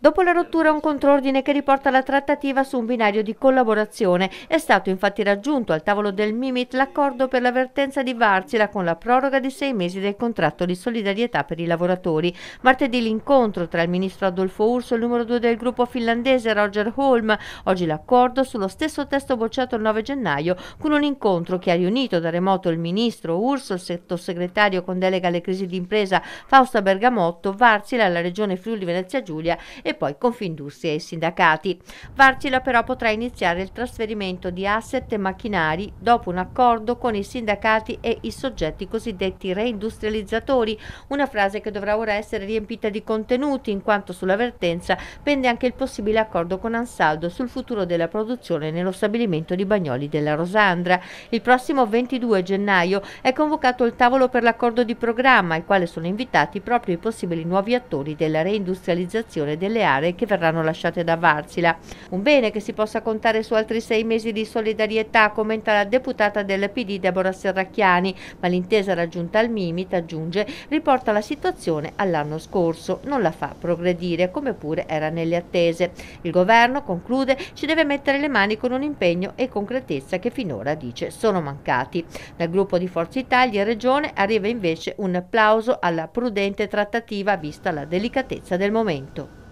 Dopo la rottura un contrordine che riporta la trattativa su un binario di collaborazione. È stato infatti raggiunto al tavolo del Mimit l'accordo per l'avvertenza di Varzila con la proroga di sei mesi del contratto di solidarietà per i lavoratori. Martedì l'incontro tra il ministro Adolfo Urso e il numero due del gruppo finlandese Roger Holm. Oggi l'accordo sullo stesso testo bocciato il 9 gennaio con un incontro che ha riunito da remoto il ministro Urso, il sottosegretario con delega alle crisi d'impresa Fausta Bergamotto, Varzila, la regione Friuli Venezia Giulia e poi Confindustria e sindacati. Varcila però potrà iniziare il trasferimento di asset e macchinari dopo un accordo con i sindacati e i soggetti cosiddetti reindustrializzatori, una frase che dovrà ora essere riempita di contenuti in quanto sulla vertenza pende anche il possibile accordo con Ansaldo sul futuro della produzione nello stabilimento di Bagnoli della Rosandra. Il prossimo 22 gennaio è convocato il tavolo per l'accordo di programma al quale sono invitati proprio i possibili nuovi attori della reindustrializzazione delle aree che verranno lasciate da Varsila. Un bene che si possa contare su altri sei mesi di solidarietà, commenta la deputata del PD Deborah Serracchiani, ma l'intesa raggiunta al Mimit, aggiunge, riporta la situazione all'anno scorso, non la fa progredire come pure era nelle attese. Il governo, conclude, ci deve mettere le mani con un impegno e concretezza che finora, dice, sono mancati. Dal gruppo di Forza Italia e Regione arriva invece un applauso alla prudente trattativa vista la delicatezza del momento.